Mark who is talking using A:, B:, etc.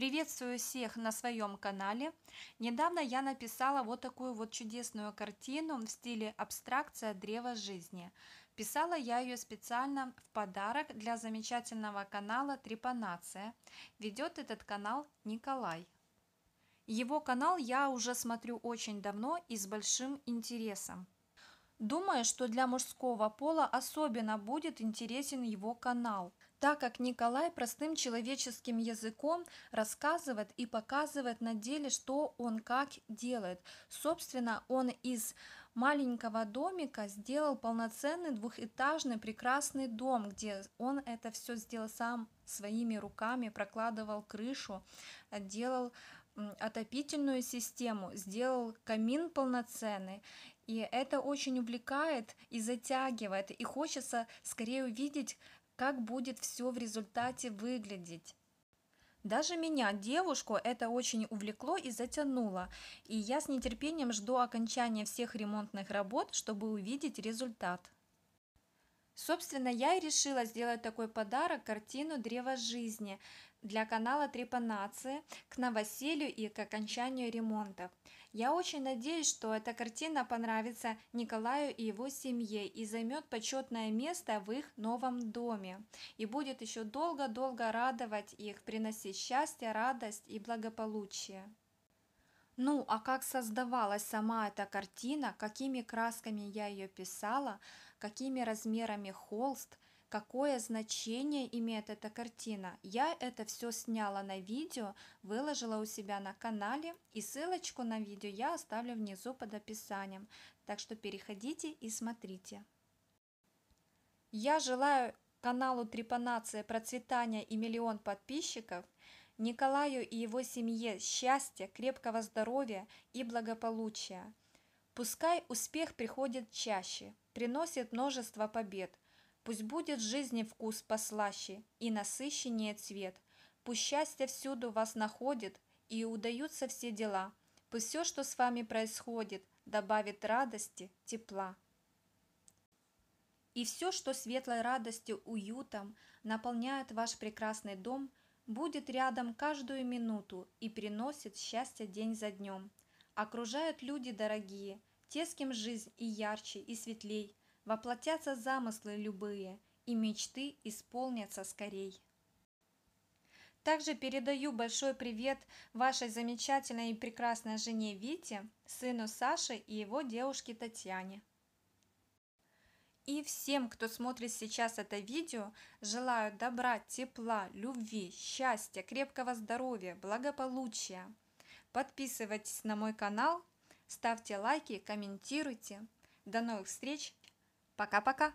A: Приветствую всех на своем канале. Недавно я написала вот такую вот чудесную картину в стиле абстракция древа жизни. Писала я ее специально в подарок для замечательного канала Трипанация. Ведет этот канал Николай. Его канал я уже смотрю очень давно и с большим интересом. Думаю, что для мужского пола особенно будет интересен его канал, так как Николай простым человеческим языком рассказывает и показывает на деле, что он как делает. Собственно, он из маленького домика сделал полноценный двухэтажный прекрасный дом, где он это все сделал сам своими руками, прокладывал крышу, делал отопительную систему, сделал камин полноценный и это очень увлекает и затягивает, и хочется скорее увидеть, как будет все в результате выглядеть. Даже меня, девушку, это очень увлекло и затянуло, и я с нетерпением жду окончания всех ремонтных работ, чтобы увидеть результат. Собственно, я и решила сделать такой подарок картину «Древо жизни» для канала Трепанации к новоселью и к окончанию ремонтов. Я очень надеюсь, что эта картина понравится Николаю и его семье и займет почетное место в их новом доме и будет еще долго-долго радовать их, приносить счастье, радость и благополучие. Ну, а как создавалась сама эта картина, какими красками я ее писала, какими размерами холст, какое значение имеет эта картина. Я это все сняла на видео, выложила у себя на канале, и ссылочку на видео я оставлю внизу под описанием. Так что переходите и смотрите. Я желаю каналу Трепанация процветания и миллион подписчиков – Николаю и его семье счастья, крепкого здоровья и благополучия. Пускай успех приходит чаще, приносит множество побед. Пусть будет в жизни вкус послаще и насыщеннее цвет. Пусть счастье всюду вас находит и удаются все дела. Пусть все, что с вами происходит, добавит радости, тепла. И все, что светлой радостью, уютом наполняет ваш прекрасный дом – будет рядом каждую минуту и приносит счастье день за днем. Окружают люди дорогие, те, с кем жизнь и ярче, и светлей, воплотятся замыслы любые, и мечты исполнятся скорей. Также передаю большой привет вашей замечательной и прекрасной жене Вите, сыну Саше и его девушке Татьяне. И всем, кто смотрит сейчас это видео, желаю добра, тепла, любви, счастья, крепкого здоровья, благополучия. Подписывайтесь на мой канал, ставьте лайки, комментируйте. До новых встреч. Пока-пока.